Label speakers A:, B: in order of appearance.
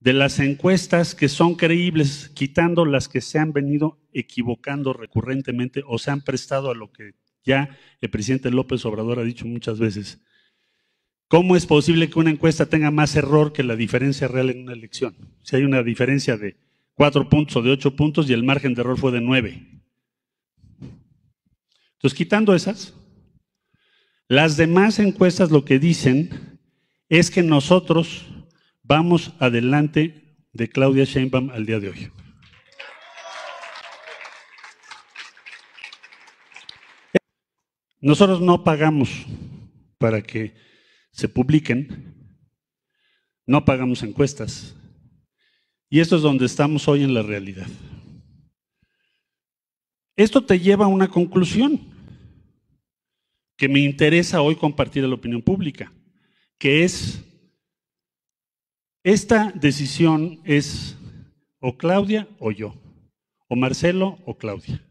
A: de las encuestas que son creíbles, quitando las que se han venido equivocando recurrentemente o se han prestado a lo que ya el presidente López Obrador ha dicho muchas veces. ¿Cómo es posible que una encuesta tenga más error que la diferencia real en una elección? Si hay una diferencia de cuatro puntos o de ocho puntos y el margen de error fue de nueve. Entonces, quitando esas, las demás encuestas lo que dicen es que nosotros Vamos adelante de Claudia Sheinbaum al día de hoy. Nosotros no pagamos para que se publiquen, no pagamos encuestas. Y esto es donde estamos hoy en la realidad. Esto te lleva a una conclusión que me interesa hoy compartir a la opinión pública, que es esta decisión es o Claudia o yo, o Marcelo o Claudia.